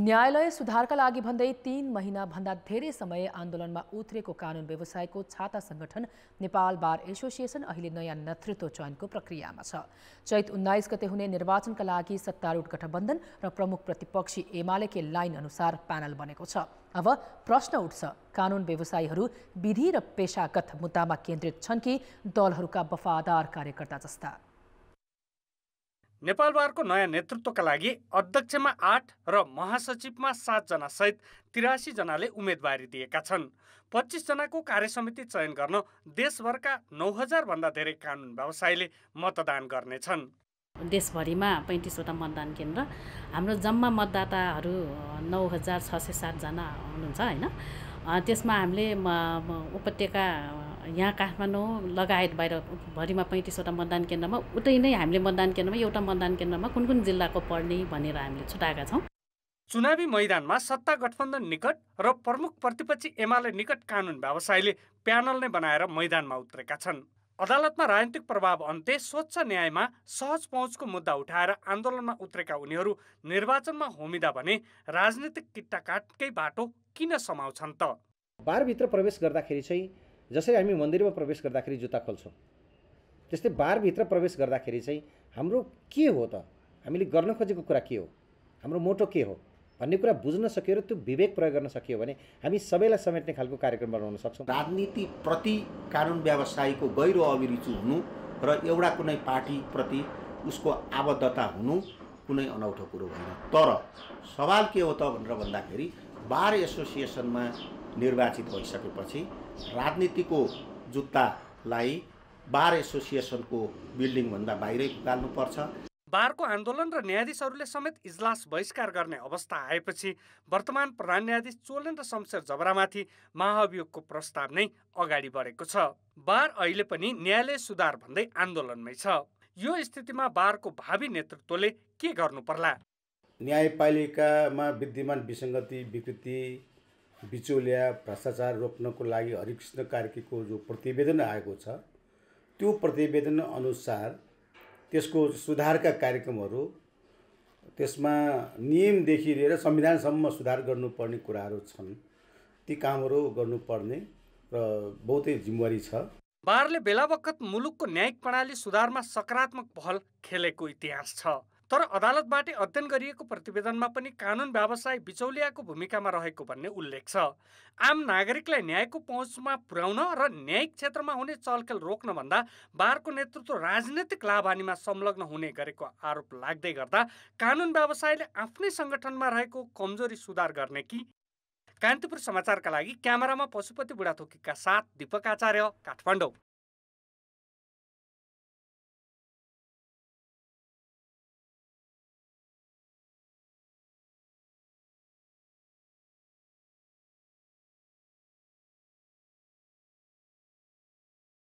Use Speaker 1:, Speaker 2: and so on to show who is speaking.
Speaker 1: न्यायालय सुधारका लागि भन्दै तीन महिनाभन्दा धेरै समय आन्दोलनमा उत्रेको कानुन व्यवसायको छाता संगठन नेपाल बार एसोसिएसन अहिले नयाँ नेतृत्व चयनको प्रक्रियामा छ चैत उन्नाइस गते हुने निर्वाचनका लागि सत्तारूढ गठबन्धन र प्रमुख प्रतिपक्षी एमालेकै लाइन अनुसार प्यानल बनेको छ अब प्रश्न उठ्छ कानुन व्यवसायीहरू विधि र पेसागत मुद्दामा केन्द्रित छन् कि दलहरूका वफादार कार्यकर्ता जस्ता
Speaker 2: नेपाल बारको नयाँ नेतृत्वका लागि अध्यक्षमा आठ र महासचिवमा सातजना सहित जनाले उम्मेदवारी दिएका छन् पच्चिसजनाको कार्यसमिति चयन गर्न देशभरका नौ हजारभन्दा धेरै कानुन व्यवसायले मतदान
Speaker 3: गर्नेछन् देशभरिमा पैँतिसवटा मतदान केन्द्र हाम्रो जम्मा मतदाताहरू नौ हजार छ सय सातजना हुनुहुन्छ होइन त्यसमा हामीले उपत्यका यहाँ काठमाडौँ लगायत बाहिर भरिमा पैँतिसवटा मतदान केन्द्रमा उतै नै हामीले मतदान केन्द्रमा एउटा मतदान केन्द्रमा कुन कुन जिल्लाको पर्ने भनेर हामीले छुटाएका छौँ
Speaker 2: चुनावी मैदानमा सत्ता गठबन्धन निकट र प्रमुख प्रतिपक्षी एमाले निकट कानुन व्यवसायले प्यानल नै बनाएर मैदानमा उत्रेका छन् अदालतमा राजनीतिक प्रभाव अन्त्य स्वच्छ न्यायमा सहज पहुँचको मुद्दा उठाएर आन्दोलनमा उत्रेका उनीहरू निर्वाचनमा होमिँदा भने राजनीतिक किट्टाकाटकै बाटो किन समाउँछन् त
Speaker 4: बारभित्र प्रवेश गर्दाखेरि चाहिँ जसरी हामी मन्दिरमा प्रवेश गर्दाखेरि जुत्ता खोल्छौँ त्यस्तै बारभित्र प्रवेश गर्दाखेरि चाहिँ हाम्रो के हो त हामीले गर्न खोजेको कुरा के हो हाम्रो मोटो के हो भन्ने कुरा बुझ्न सकियो र त्यो विवेक प्रयोग गर्न सकियो भने हामी सबैलाई समेट्ने खालको कार्यक्रम बनाउन सक्छौँ राजनीतिप्रति कानुन व्यवसायीको गहिरो अभिरुचि हुनु र एउटा कुनै पार्टीप्रति
Speaker 5: उसको आबद्धता हुनु कुनै अनौठो कुरो होइन तर सवाल के हो त भनेर भन्दाखेरि बार एसोसिएसनमा निर्वाचित भइसकेपछि राजनीतिको जुत्तालाई बार एसोसिएसनको बिल्डिङभन्दा बाहिरै
Speaker 2: उकाल्नुपर्छ बारको आन्दोलन र न्यायाधीशहरूले समेत इजलास बहिष्कार गर्ने अवस्था आएपछि वर्तमान प्रधान न्यायाधीश चोलेन शमशेर जबरामाथि महाभियोगको प्रस्ताव नै अगाडि बढेको छ बार अहिले पनि न्यायालय सुधार भन्दै आन्दोलनमै छ यो स्थितिमा बारको भावी नेतृत्वले के गर्नु पर्ला
Speaker 5: न्यायपालिकामा विद्यमान विसङ्गति विकृति बिचौलिया भ्रष्टाचार रोक्नको लागि हरिकृष्ण कार्कीको जो प्रतिवेदन आएको छ त्यो प्रतिवेदन अनुसार त्यसको सुधारका कार्यक्रमहरू त्यसमा नियमदेखि लिएर संविधानसम्म सुधार गर्नुपर्ने कुराहरू छन् ती कामहरू गर्नुपर्ने र बहुतै जिम्मेवारी छ
Speaker 2: बारले बेला बखत मुलुकको न्यायिक प्रणाली सुधारमा सकारात्मक पहल खेलेको इतिहास छ तर अदालतबाटै अध्ययन गरिएको प्रतिवेदनमा पनि कानुन व्यवसाय बिचौलियाको भूमिकामा रहेको भन्ने उल्लेख छ आम नागरिकलाई न्यायको पहुँचमा पुर्याउन र न्यायिक क्षेत्रमा हुने चलखेल रोक्नभन्दा बारको नेतृत्व राजनैतिक लाभानीमा संलग्न हुने गरेको आरोप लाग्दै गर्दा कानुन व्यवसायले आफ्नै सङ्गठनमा रहेको कमजोरी सुधार गर्ने कि कान्तिपुर समाचारका लागि क्यामेरामा पशुपति बुढाथोकीका साथ
Speaker 1: दीपक आचार्य काठमाडौँ